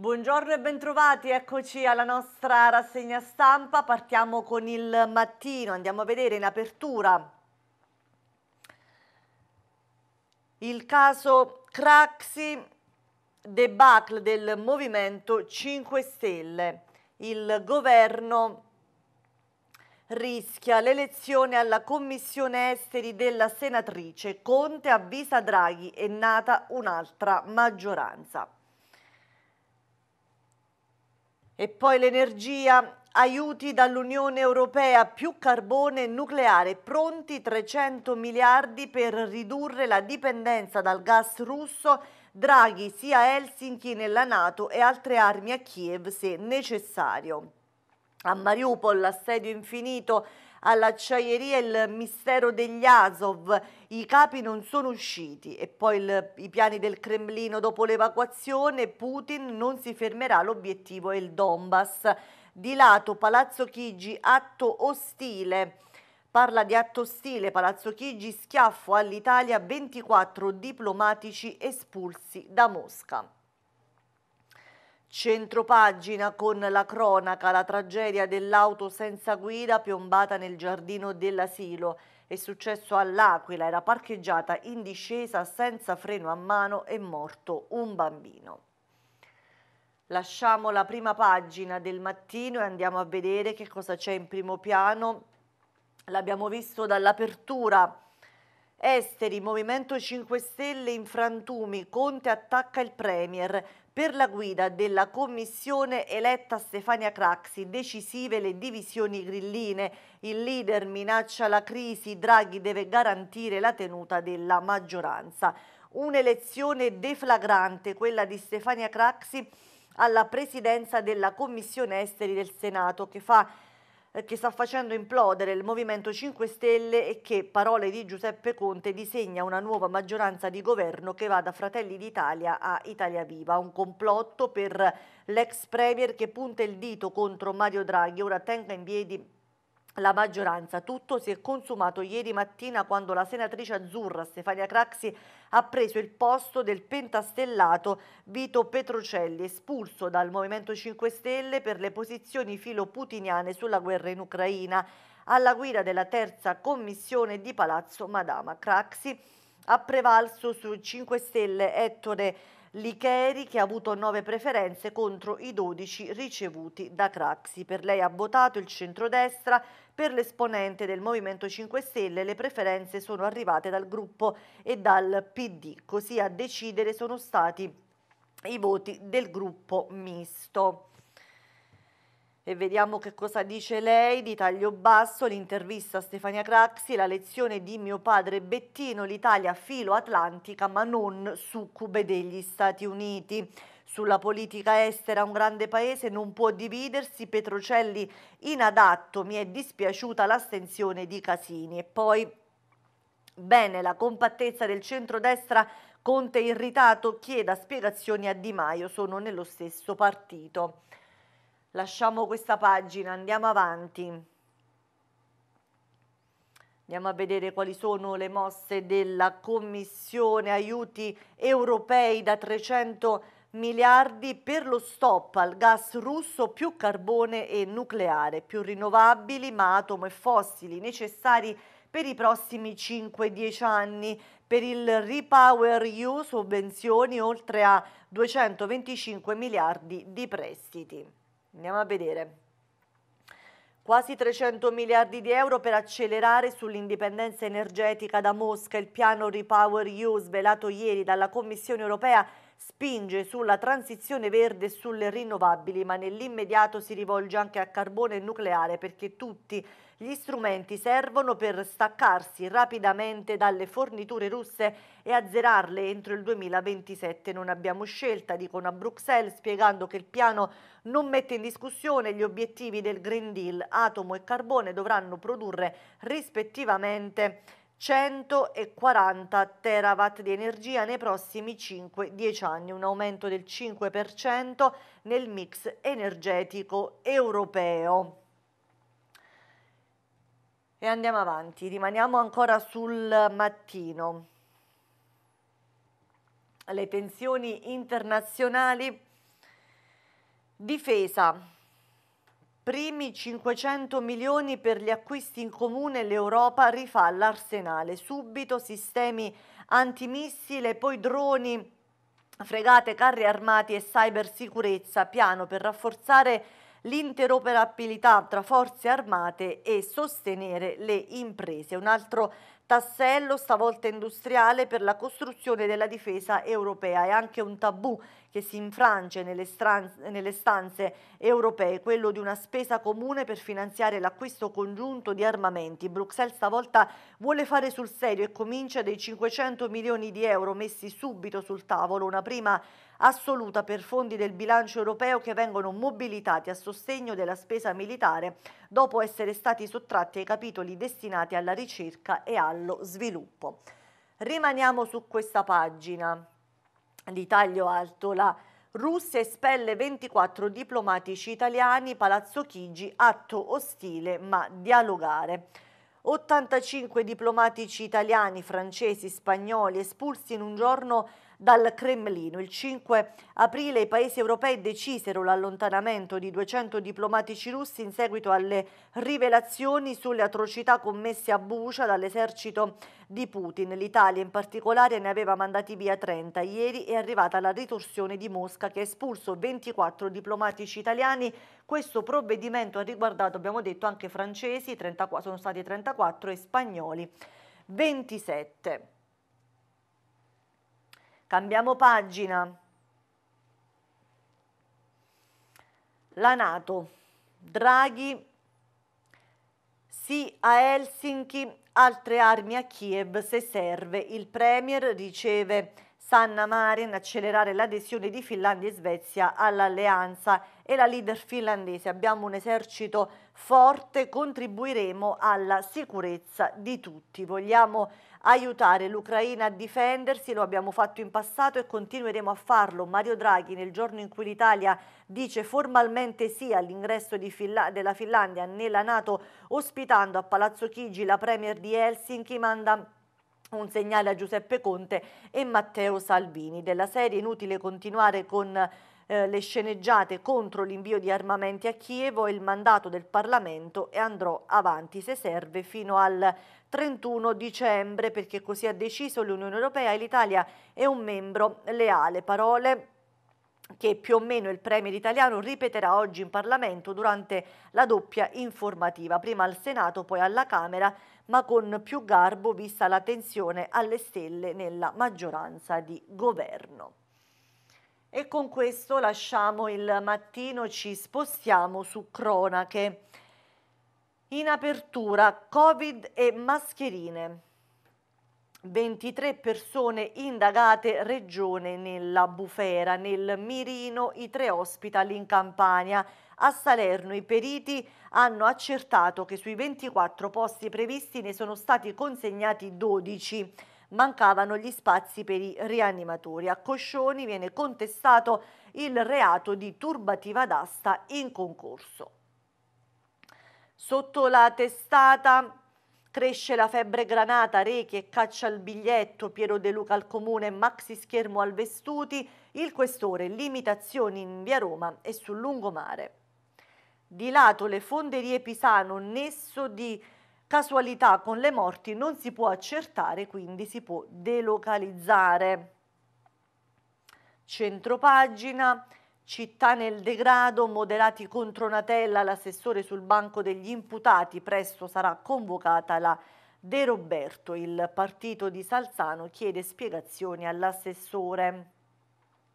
Buongiorno e bentrovati, eccoci alla nostra rassegna stampa, partiamo con il mattino, andiamo a vedere in apertura il caso Craxi, debacle del Movimento 5 Stelle, il governo rischia l'elezione alla commissione esteri della senatrice, Conte avvisa Draghi, è nata un'altra maggioranza. E poi l'energia, aiuti dall'Unione Europea, più carbone e nucleare, pronti 300 miliardi per ridurre la dipendenza dal gas russo, Draghi sia a Helsinki nella Nato e altre armi a Kiev se necessario. A Mariupol l'assedio infinito all'acciaieria il mistero degli Azov, i capi non sono usciti e poi il, i piani del Cremlino dopo l'evacuazione, Putin non si fermerà, l'obiettivo è il Donbass. Di lato Palazzo Chigi, atto ostile. Parla di atto ostile, Palazzo Chigi, schiaffo all'Italia, 24 diplomatici espulsi da Mosca. Centropagina con la cronaca, la tragedia dell'auto senza guida piombata nel giardino dell'asilo. È successo all'Aquila, era parcheggiata in discesa senza freno a mano e morto un bambino. Lasciamo la prima pagina del mattino e andiamo a vedere che cosa c'è in primo piano. L'abbiamo visto dall'apertura Esteri, Movimento 5 Stelle in frantumi, Conte attacca il Premier. Per la guida della commissione eletta Stefania Craxi, decisive le divisioni grilline. Il leader minaccia la crisi, Draghi deve garantire la tenuta della maggioranza. Un'elezione deflagrante, quella di Stefania Craxi alla presidenza della commissione esteri del Senato, che fa eh, che sta facendo implodere il Movimento 5 Stelle e che, parole di Giuseppe Conte, disegna una nuova maggioranza di governo che va da Fratelli d'Italia a Italia Viva. Un complotto per l'ex Premier che punta il dito contro Mario Draghi, ora tenga in piedi la maggioranza. Tutto si è consumato ieri mattina quando la senatrice azzurra Stefania Craxi ha preso il posto del pentastellato Vito Petrocelli, espulso dal Movimento 5 Stelle per le posizioni filo-putiniane sulla guerra in Ucraina, alla guida della terza commissione di Palazzo Madama. Craxi ha prevalso su 5 Stelle Ettore Licheri che ha avuto nove preferenze contro i 12 ricevuti da Craxi. Per lei ha votato il centrodestra, per l'esponente del Movimento 5 Stelle le preferenze sono arrivate dal gruppo e dal PD, così a decidere sono stati i voti del gruppo misto. E vediamo che cosa dice lei di taglio basso, l'intervista a Stefania Craxi, la lezione di mio padre Bettino, l'Italia filo atlantica ma non succube degli Stati Uniti. Sulla politica estera un grande paese non può dividersi, Petrocelli inadatto, mi è dispiaciuta l'astensione di Casini. E poi bene la compattezza del centrodestra Conte irritato chieda spiegazioni a Di Maio, sono nello stesso partito lasciamo questa pagina, andiamo avanti. Andiamo a vedere quali sono le mosse della Commissione aiuti europei da 300 miliardi per lo stop al gas russo più carbone e nucleare, più rinnovabili ma atomo e fossili necessari per i prossimi 5-10 anni. Per il Repower EU sovvenzioni oltre a 225 miliardi di prestiti. Andiamo a vedere. Quasi 300 miliardi di euro per accelerare sull'indipendenza energetica da Mosca. Il piano Repower EU svelato ieri dalla Commissione europea spinge sulla transizione verde e sulle rinnovabili, ma nell'immediato si rivolge anche a carbone e nucleare perché tutti gli strumenti servono per staccarsi rapidamente dalle forniture russe e azzerarle entro il 2027. Non abbiamo scelta, dicono a Bruxelles, spiegando che il piano non mette in discussione gli obiettivi del Green Deal. Atomo e carbone dovranno produrre rispettivamente 140 terawatt di energia nei prossimi 5-10 anni, un aumento del 5% nel mix energetico europeo. E andiamo avanti, rimaniamo ancora sul mattino. Le tensioni internazionali, difesa, primi 500 milioni per gli acquisti in comune, l'Europa rifà l'arsenale, subito sistemi antimissile, poi droni, fregate, carri armati e cybersicurezza, piano per rafforzare l'interoperabilità tra forze armate e sostenere le imprese. Un altro tassello, stavolta industriale, per la costruzione della difesa europea. È anche un tabù che si infrange nelle, nelle stanze europee, quello di una spesa comune per finanziare l'acquisto congiunto di armamenti. Bruxelles stavolta vuole fare sul serio e comincia dei 500 milioni di euro messi subito sul tavolo, una prima assoluta per fondi del bilancio europeo che vengono mobilitati a sostegno della spesa militare dopo essere stati sottratti ai capitoli destinati alla ricerca e allo sviluppo. Rimaniamo su questa pagina di taglio alto la Russia espelle 24 diplomatici italiani, Palazzo Chigi, atto ostile ma dialogare. 85 diplomatici italiani, francesi, spagnoli espulsi in un giorno dal Cremlino. Il 5 aprile i paesi europei decisero l'allontanamento di 200 diplomatici russi in seguito alle rivelazioni sulle atrocità commesse a Bucia dall'esercito di Putin. L'Italia in particolare ne aveva mandati via 30. Ieri è arrivata la ritorsione di Mosca che ha espulso 24 diplomatici italiani. Questo provvedimento ha riguardato, abbiamo detto, anche francesi, 30, sono stati 34 e spagnoli 27. Cambiamo pagina. La Nato. Draghi sì a Helsinki, altre armi a Kiev se serve. Il Premier riceve Sanna Marin accelerare l'adesione di Finlandia e Svezia all'alleanza e la leader finlandese. Abbiamo un esercito forte, contribuiremo alla sicurezza di tutti. Vogliamo aiutare l'Ucraina a difendersi, lo abbiamo fatto in passato e continueremo a farlo. Mario Draghi nel giorno in cui l'Italia dice formalmente sì all'ingresso della Finlandia nella Nato ospitando a Palazzo Chigi la Premier di Helsinki manda un segnale a Giuseppe Conte e Matteo Salvini. Della serie inutile continuare con eh, le sceneggiate contro l'invio di armamenti a Chievo e il mandato del Parlamento e andrò avanti se serve fino al 31 dicembre perché così ha deciso l'Unione Europea e l'Italia è un membro leale. Parole che più o meno il Premier italiano ripeterà oggi in Parlamento durante la doppia informativa, prima al Senato poi alla Camera, ma con più garbo vista la tensione alle stelle nella maggioranza di governo. E con questo lasciamo il mattino, ci spostiamo su cronache. In apertura, Covid e mascherine. 23 persone indagate regione nella bufera, nel mirino i tre ospitali in Campania. A Salerno i periti hanno accertato che sui 24 posti previsti ne sono stati consegnati 12 mancavano gli spazi per i rianimatori. A Coscioni viene contestato il reato di turbativa d'asta in concorso. Sotto la testata Cresce la febbre granata, Rechi e caccia al biglietto, Piero De Luca al comune, maxi schermo al Vestuti, il questore, limitazioni in via Roma e sul lungomare. Di lato le fonderie Pisano, nesso di casualità con le morti non si può accertare, quindi si può delocalizzare. Centropagina, città nel degrado, moderati contro Natella, l'assessore sul banco degli imputati, presto sarà convocata la De Roberto. Il partito di Salzano chiede spiegazioni all'assessore.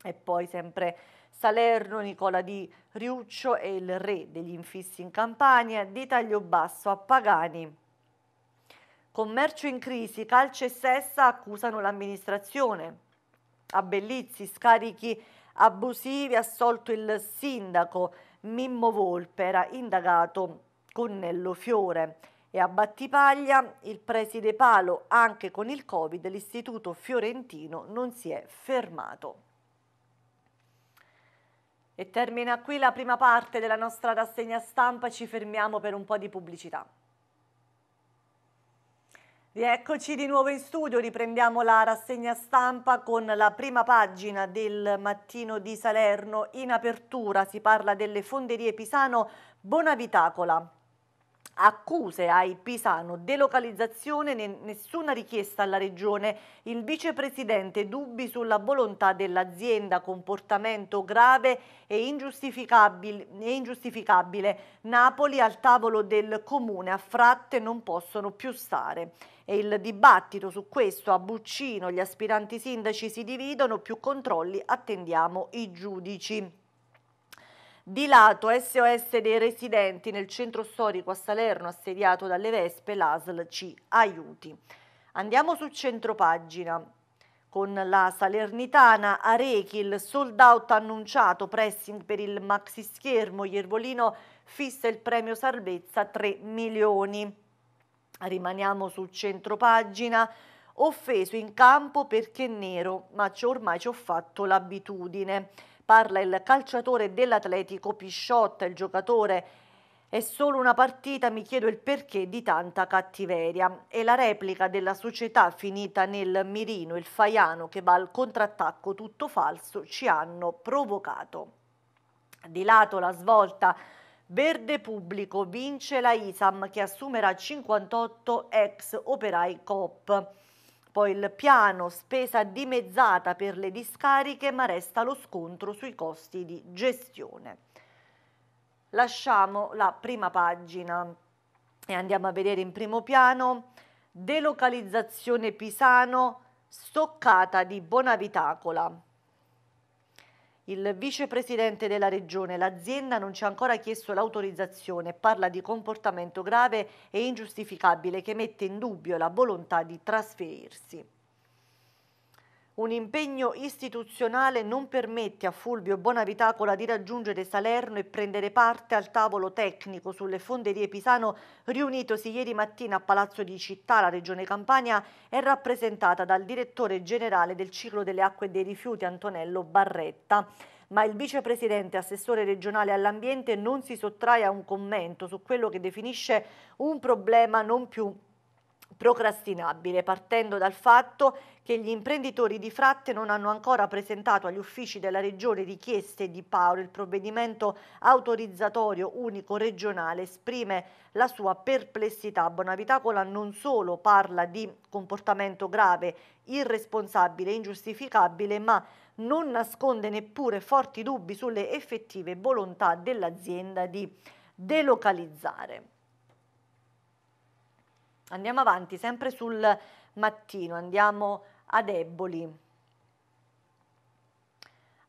E poi sempre Salerno, Nicola di Riuccio e il re degli infissi in Campania, di taglio basso a Pagani Commercio in crisi, calcio e sessa accusano l'amministrazione. A Bellizzi, scarichi abusivi, assolto il sindaco Mimmo Volpe, era indagato Connello Fiore. E a Battipaglia, il preside Palo, anche con il Covid, l'istituto fiorentino non si è fermato. E termina qui la prima parte della nostra rassegna stampa, ci fermiamo per un po' di pubblicità. Rieccoci di nuovo in studio, riprendiamo la rassegna stampa con la prima pagina del mattino di Salerno. In apertura si parla delle fonderie Pisano Bonavitacola accuse ai Pisano delocalizzazione nessuna richiesta alla regione. Il vicepresidente dubbi sulla volontà dell'azienda, comportamento grave e ingiustificabile, ingiustificabile. Napoli al tavolo del comune a fratte non possono più stare. E il dibattito su questo a Buccino, gli aspiranti sindaci si dividono, più controlli attendiamo i giudici. Di lato SOS dei residenti nel centro storico a Salerno assediato dalle Vespe, l'ASL ci aiuti. Andiamo su centropagina. Con la Salernitana Arechi il sold out annunciato, pressing per il maxi schermo, Iervolino fissa il premio salvezza 3 milioni. Rimaniamo sul centropagina, offeso in campo perché nero, ma ormai ci ho fatto l'abitudine. Parla il calciatore dell'Atletico Pisciotta, il giocatore è solo una partita, mi chiedo il perché di tanta cattiveria. È la replica della società finita nel mirino, il Faiano che va al contrattacco tutto falso, ci hanno provocato. Di lato la svolta Verde Pubblico vince la ISAM che assumerà 58 ex operai COP. Poi il piano spesa dimezzata per le discariche, ma resta lo scontro sui costi di gestione. Lasciamo la prima pagina e andiamo a vedere in primo piano delocalizzazione Pisano, stoccata di Bonavitacola. Il vicepresidente della regione, l'azienda non ci ha ancora chiesto l'autorizzazione, parla di comportamento grave e ingiustificabile che mette in dubbio la volontà di trasferirsi. Un impegno istituzionale non permette a Fulvio Bonavitacola di raggiungere Salerno e prendere parte al tavolo tecnico sulle fonderie Pisano riunitosi ieri mattina a Palazzo di Città. La Regione Campania è rappresentata dal direttore generale del ciclo delle acque e dei rifiuti Antonello Barretta ma il vicepresidente assessore regionale all'ambiente non si sottrae a un commento su quello che definisce un problema non più procrastinabile, partendo dal fatto che gli imprenditori di Fratte non hanno ancora presentato agli uffici della Regione richieste di Paolo. Il provvedimento autorizzatorio unico regionale esprime la sua perplessità. Bonavitacola non solo parla di comportamento grave, irresponsabile e ingiustificabile, ma non nasconde neppure forti dubbi sulle effettive volontà dell'azienda di delocalizzare. Andiamo avanti, sempre sul mattino, andiamo a deboli.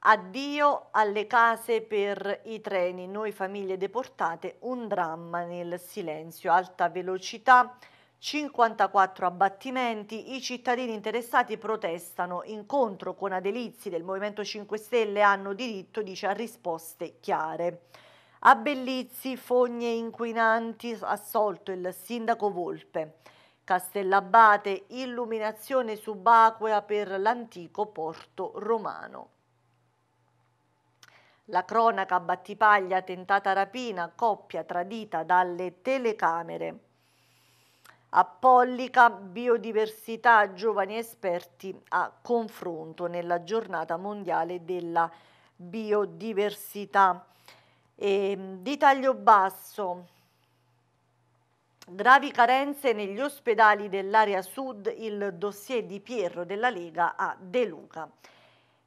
Addio alle case per i treni, noi famiglie deportate, un dramma nel silenzio, alta velocità, 54 abbattimenti, i cittadini interessati protestano, incontro con adelizi del Movimento 5 Stelle hanno diritto, dice, a risposte chiare. A Bellizzi, fogne inquinanti, assolto il sindaco Volpe. Castellabate, illuminazione subacquea per l'antico porto romano. La cronaca battipaglia, tentata rapina, coppia tradita dalle telecamere. A Pollica, biodiversità, giovani esperti a confronto nella giornata mondiale della biodiversità eh, di taglio basso, gravi carenze negli ospedali dell'area sud, il dossier di Pierro della Lega a De Luca.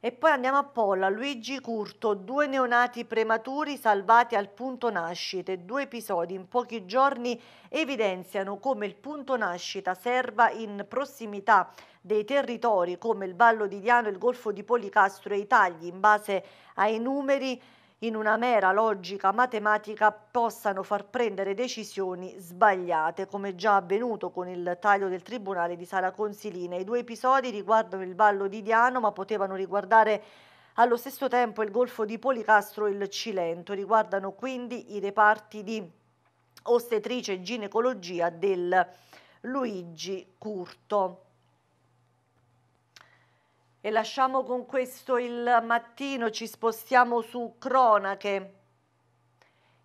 E poi andiamo a Polla, Luigi Curto, due neonati prematuri salvati al punto nascite, due episodi in pochi giorni evidenziano come il punto nascita serva in prossimità dei territori come il Vallo di Diano, il Golfo di Policastro e i tagli in base ai numeri in una mera logica matematica possano far prendere decisioni sbagliate, come già avvenuto con il taglio del Tribunale di Sala Consilina. I due episodi riguardano il Vallo di Diano, ma potevano riguardare allo stesso tempo il Golfo di Policastro e il Cilento. Riguardano quindi i reparti di ostetrice e ginecologia del Luigi Curto. E lasciamo con questo il mattino, ci spostiamo su cronache.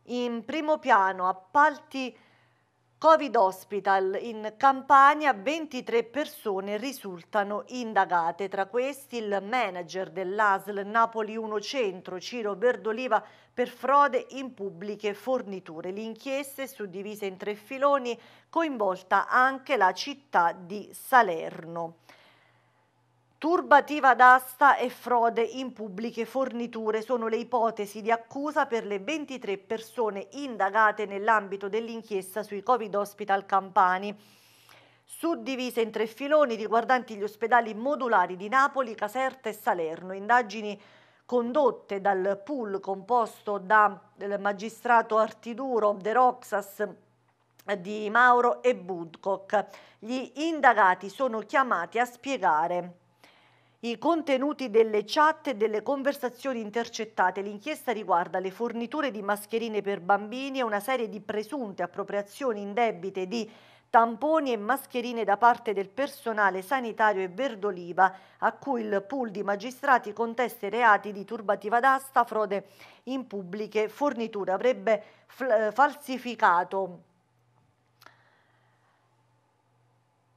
In primo piano, appalti Covid Hospital in Campania, 23 persone risultano indagate, tra questi il manager dell'ASL Napoli 1 Centro, Ciro Verdoliva, per frode in pubbliche forniture. L'inchiesta è suddivisa in tre filoni, coinvolta anche la città di Salerno. Turbativa d'asta e frode in pubbliche forniture sono le ipotesi di accusa per le 23 persone indagate nell'ambito dell'inchiesta sui Covid Hospital Campani, suddivise in tre filoni riguardanti gli ospedali modulari di Napoli, Caserta e Salerno. Indagini condotte dal pool composto dal magistrato Artiduro De Roxas di Mauro e Budcock. Gli indagati sono chiamati a spiegare i contenuti delle chat e delle conversazioni intercettate. L'inchiesta riguarda le forniture di mascherine per bambini e una serie di presunte appropriazioni indebite di tamponi e mascherine da parte del personale sanitario e verdoliva, a cui il pool di magistrati contesta i reati di turbativa d'asta, frode in pubbliche forniture. Avrebbe falsificato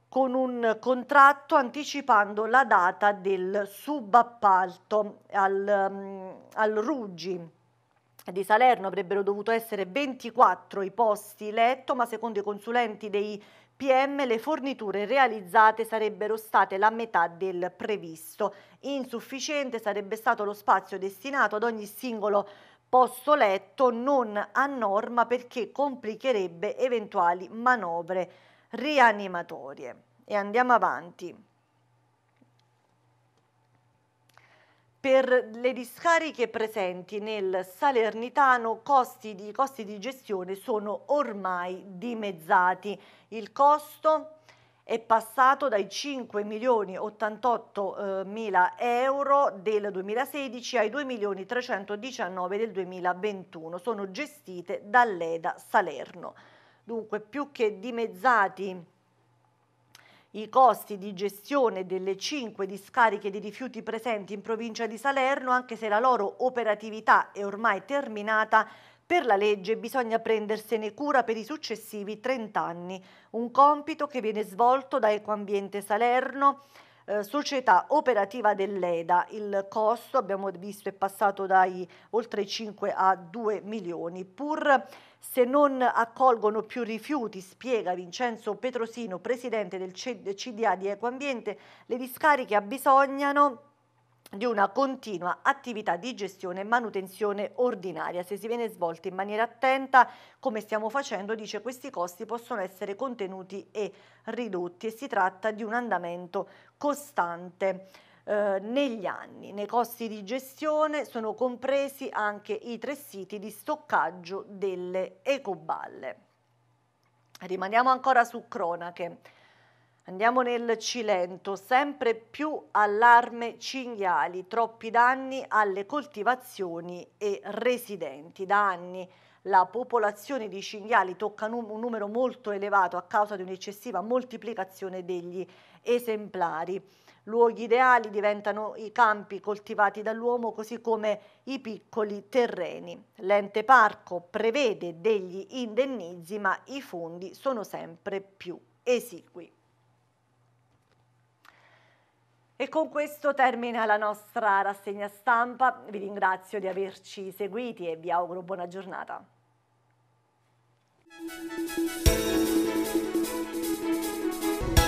con un contratto anticipando la data del subappalto al, mm, al Ruggi di Salerno avrebbero dovuto essere 24 i posti letto, ma secondo i consulenti dei PM le forniture realizzate sarebbero state la metà del previsto. Insufficiente sarebbe stato lo spazio destinato ad ogni singolo posto letto non a norma perché complicherebbe eventuali manovre rianimatorie. E andiamo avanti. per le discariche presenti nel Salernitano costi di, costi di, gestione sono ormai dimezzati. Il costo è passato dai 5 milioni 88 eh, mila euro del 2016 ai 2 milioni 319 del 2021. Sono gestite dall'EDA Salerno. Dunque, più che dimezzati i costi di gestione delle cinque discariche di rifiuti presenti in provincia di Salerno, anche se la loro operatività è ormai terminata, per la legge bisogna prendersene cura per i successivi 30 anni, un compito che viene svolto da Ecoambiente Salerno, eh, società operativa dell'EDA. Il costo, abbiamo visto, è passato dai oltre 5 a 2 milioni. Pur se non accolgono più rifiuti, spiega Vincenzo Petrosino, presidente del CDA di Ecoambiente, le discariche abbisognano di una continua attività di gestione e manutenzione ordinaria. Se si viene svolta in maniera attenta, come stiamo facendo, dice questi costi possono essere contenuti e ridotti e si tratta di un andamento costante eh, negli anni. Nei costi di gestione sono compresi anche i tre siti di stoccaggio delle ecoballe. Rimaniamo ancora su cronache. Andiamo nel Cilento, sempre più allarme cinghiali, troppi danni alle coltivazioni e residenti. Da anni la popolazione di cinghiali tocca un numero molto elevato a causa di un'eccessiva moltiplicazione degli esemplari. Luoghi ideali diventano i campi coltivati dall'uomo così come i piccoli terreni. L'ente parco prevede degli indennizi ma i fondi sono sempre più esigui. E con questo termina la nostra rassegna stampa. Vi ringrazio di averci seguiti e vi auguro buona giornata. ・あ